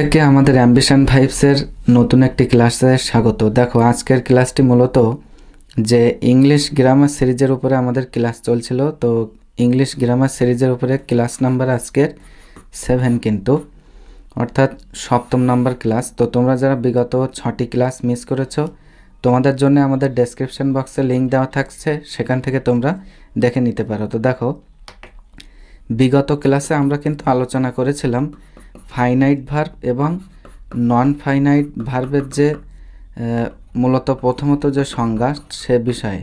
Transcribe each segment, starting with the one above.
প্রত্যেককে আমাদের অ্যাম্বিশন ভাইবসের নতুন একটি ক্লাসে স্বাগত দেখো আজকের ক্লাসটি মূলত যে ইংলিশ গ্রামার সিরিজের উপরে আমাদের ক্লাস চলছিল তো ইংলিশ গ্রামার সিরিজের উপরে ক্লাস নাম্বার আজকের সেভেন কিন্তু অর্থাৎ সপ্তম নাম্বার ক্লাস তো তোমরা যারা বিগত ছটি ক্লাস মিস করেছো তোমাদের জন্য আমাদের ডেসক্রিপশন বক্সে লিঙ্ক দেওয়া থাকছে সেখান থেকে তোমরা দেখে নিতে পারো তো দেখো বিগত ক্লাসে আমরা কিন্তু আলোচনা করেছিলাম ফাইনাইট ভার্ব এবং নন ফাইনাইট ভার্বের যে মূলত প্রথমত যে সংজ্ঞা সে বিষয়ে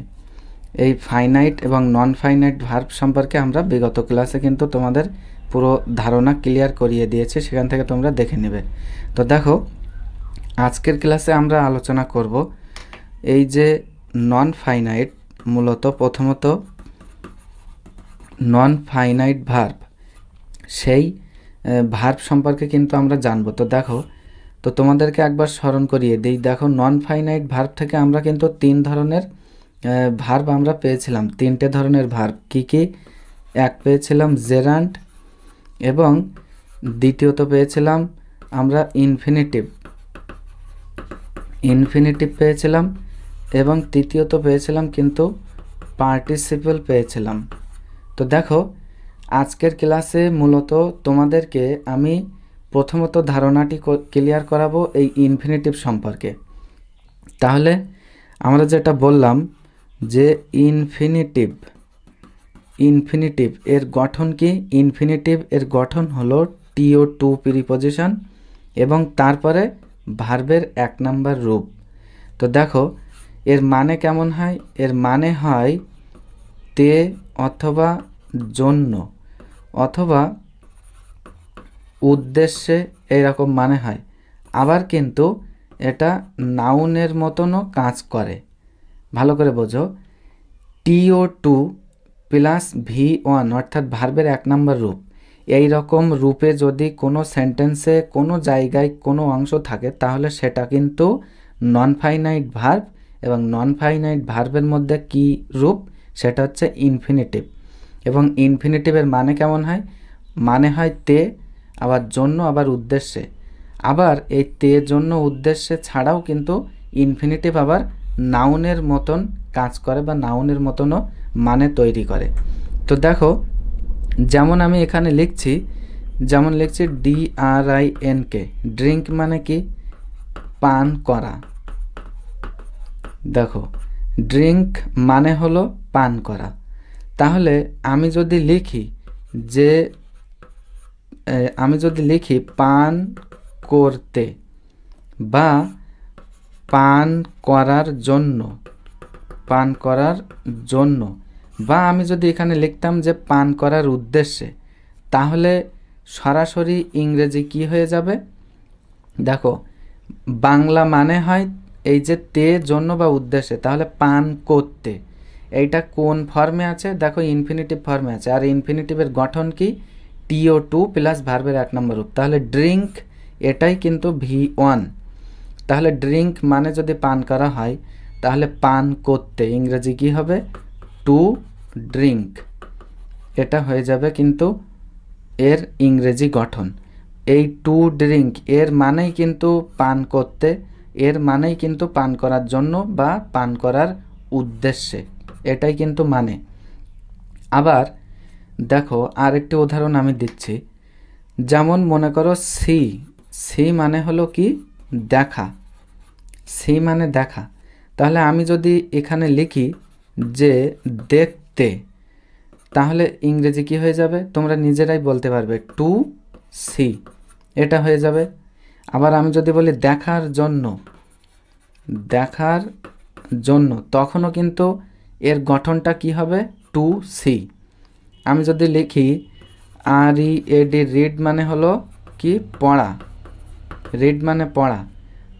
এই ফাইনাইট এবং নন ফাইনাইট ভার্ব সম্পর্কে আমরা বিগত ক্লাসে কিন্তু তোমাদের পুরো ধারণা ক্লিয়ার করিয়ে দিয়েছি সেখান থেকে তোমরা দেখে নেবে তো দেখো আজকের ক্লাসে আমরা আলোচনা করব এই যে নন ফাইনাইট মূলত প্রথমত নন ফাইনাইট ভার্ব সেই ভার্ব সম্পর্কে কিন্তু আমরা জানবো তো দেখো তো তোমাদেরকে একবার স্মরণ করিয়ে দিই দেখো নন ফাইনাইট ভার্ব থেকে আমরা কিন্তু তিন ধরনের ভার্ব আমরা পেয়েছিলাম তিনটে ধরনের ভার্ব কি কি এক পেয়েছিলাম জেরান্ট এবং দ্বিতীয়ত পেয়েছিলাম আমরা ইনফিনিটিভ ইনফিনিটিভ পেয়েছিলাম এবং তৃতীয়ত পেয়েছিলাম কিন্তু পার্টিসিপল পেয়েছিলাম তো দেখো আজকের ক্লাসে মূলত তোমাদেরকে আমি প্রথমত ধারণাটি ক্লিয়ার করাবো এই ইনফিনিটিভ সম্পর্কে তাহলে আমরা যেটা বললাম যে ইনফিনিটিভ ইনফিনিটিভ এর গঠন কি ইনফিনিটিভ এর গঠন হলো টিও টু প্রিপোজিশন এবং তারপরে ভার্বের এক নাম্বার রূপ তো দেখো এর মানে কেমন হয় এর মানে হয় তে অথবা জন্য অথবা উদ্দেশ্যে এরকম মানে হয় আবার কিন্তু এটা নাউনের মতনও কাজ করে ভালো করে বোঝো টিও টু প্লাস ভি ওয়ান অর্থাৎ ভার্বের এক নম্বর রূপ এই রকম রূপে যদি কোনো সেন্টেন্সে কোনো জায়গায় কোনো অংশ থাকে তাহলে সেটা কিন্তু নন ফাইনাইট ভার্ব এবং নন ফাইনাইট ভার্বের মধ্যে কি রূপ সেটা হচ্ছে ইনফিনিটিভ এবং ইনফিনিটিভের মানে কেমন হয় মানে হয় তে আবার জন্য আবার উদ্দেশ্যে আবার এই তে জন্য উদ্দেশ্যে ছাড়াও কিন্তু ইনফিনিটিভ আবার নাউনের মতন কাজ করে বা নাউনের মতনও মানে তৈরি করে তো দেখো যেমন আমি এখানে লিখছি যেমন লিখছি D R I N K drink মানে কি পান করা দেখো ড্রিঙ্ক মানে হলো পান করা তাহলে আমি যদি লিখি যে আমি যদি লিখি পান করতে বা পান করার জন্য পান করার জন্য বা আমি যদি এখানে লিখতাম যে পান করার উদ্দেশ্যে তাহলে সরাসরি ইংরেজি কি হয়ে যাবে দেখো বাংলা মানে হয় এই যে তে জন্য বা উদ্দেশ্যে তাহলে পান করতে এইটা কোন ফর্মে আছে দেখো ইনফিনিটিভ ফর্মে আছে আর ইনফিনিটিভের গঠন কি টিও টু প্লাস ভার্বের এক নম্বর রূপ তাহলে ড্রিঙ্ক এটাই কিন্তু ভি ওয়ান তাহলে ড্রিঙ্ক মানে যদি পান করা হয় তাহলে পান করতে ইংরেজি কি হবে টু ড্রিঙ্ক এটা হয়ে যাবে কিন্তু এর ইংরেজি গঠন এই টু ড্রিঙ্ক এর মানেই কিন্তু পান করতে এর মানেই কিন্তু পান করার জন্য বা পান করার উদ্দেশ্যে এটাই কিন্তু মানে আবার দেখো আরেকটি উদাহরণ আমি দিচ্ছি যেমন মনে করো সি সি মানে হলো কি দেখা সি মানে দেখা তাহলে আমি যদি এখানে লিখি যে দেখতে তাহলে ইংরেজি কি হয়ে যাবে তোমরা নিজেরাই বলতে পারবে টু সি এটা হয়ে যাবে আবার আমি যদি বলি দেখার জন্য দেখার জন্য তখনও কিন্তু এর গঠনটা কি হবে টু সি আমি যদি লিখি আর ই ডি রিড মানে হলো কি পড়া রিড মানে পড়া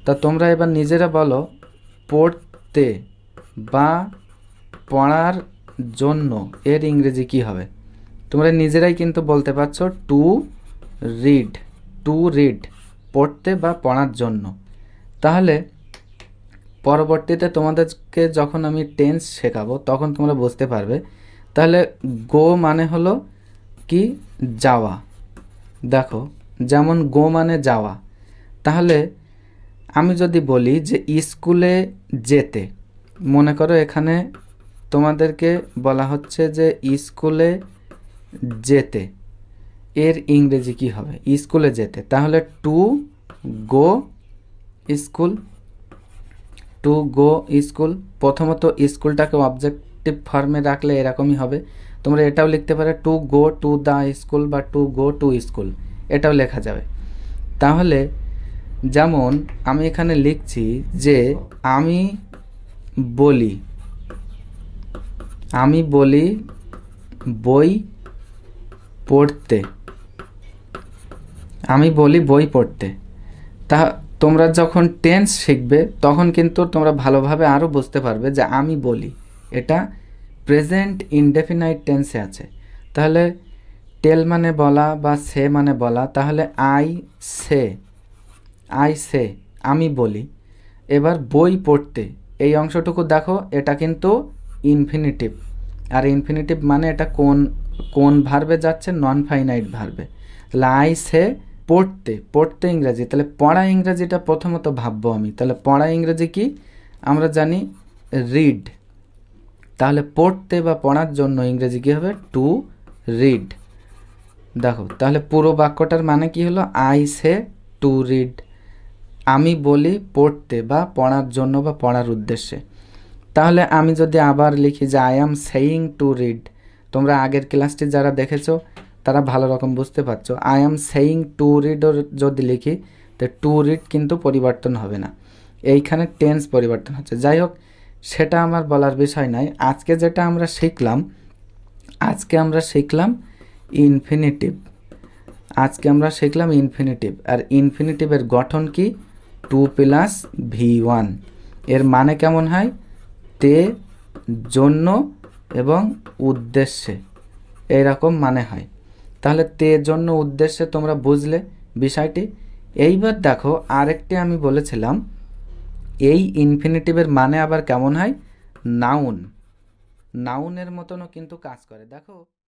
তা তোমরা এবার নিজেরা বলো পড়তে বা পড়ার জন্য এর ইংরেজি কি হবে তোমরা নিজেরাই কিন্তু বলতে পারছো টু রিড টু রিড পড়তে বা পড়ার জন্য তাহলে পরবর্তীতে তোমাদেরকে যখন আমি টেন্স শেখাবো তখন তোমরা বুঝতে পারবে তাহলে গো মানে হলো কি যাওয়া দেখো যেমন গো মানে যাওয়া তাহলে আমি যদি বলি যে স্কুলে যেতে মনে করো এখানে তোমাদেরকে বলা হচ্ছে যে স্কুলে যেতে এর ইংরেজি কি হবে স্কুলে যেতে তাহলে to go school to go school প্রথমত স্কুলটাকে অবজেক্টিভ ফর্মে রাখলে এরকমই হবে তোমরা এটাও লিখতে পারো to go to the school বা টু গো টু স্কুল এটাও লেখা যাবে তাহলে যেমন আমি এখানে লিখছি যে আমি বলি আমি বলি বই পড়তে আমি বলি বই পড়তে তা তোমরা যখন টেন্স শিখবে তখন কিন্তু তোমরা ভালোভাবে আরও বুঝতে পারবে যে আমি বলি এটা প্রেজেন্ট ইনডেফিনাইট টেন্সে আছে তাহলে টেল মানে বলা বা সে মানে বলা তাহলে আই সে আই সে আমি বলি এবার বই পড়তে এই অংশটুকু দেখো এটা কিন্তু ইনফিনিটিভ আর ইনফিনিটিভ মানে এটা কোন কোন ভার্বে যাচ্ছে নন ফাইনাইট ভার্বে তাহলে আই সে পড়তে পড়তে ইংরাজি তাহলে পড়া ইংরাজিটা প্রথমত ভাববো আমি তাহলে পড়া ইংরাজি কি আমরা জানি রিড তাহলে পড়তে বা পড়ার জন্য ইংরেজি কী হবে টু রিড দেখো তাহলে পুরো বাক্যটার মানে কি হলো আই সে টু রিড আমি বলি পড়তে বা পড়ার জন্য বা পড়ার উদ্দেশ্যে তাহলে আমি যদি আবার লিখি যে I am saying to read তোমরা আগের ক্লাসটি যারা দেখেছো তারা ভালো রকম বুঝতে পারছো আই এম সেইং টু রিডও যদি লিখি তো টু রিড কিন্তু পরিবর্তন হবে না এইখানে টেন্স পরিবর্তন হচ্ছে যাই হোক সেটা আমার বলার বিষয় নাই আজকে যেটা আমরা শিখলাম আজকে আমরা শিখলাম ইনফিনিটিভ আজকে আমরা শিখলাম ইনফিনিটিভ আর ইনফিনিটিভের গঠন কি টু প্লাস ভি ওয়ান এর মানে কেমন হয় তে জন্য এবং উদ্দেশ্যে এরকম মানে হয় তাহলে তে জন্য উদ্দেশ্যে তোমরা বুঝলে বিষয়টি এইবার দেখো আরেকটি আমি বলেছিলাম এই ইনফিনিটিভের মানে আবার কেমন হয় নাউন নাউনের মতনও কিন্তু কাজ করে দেখো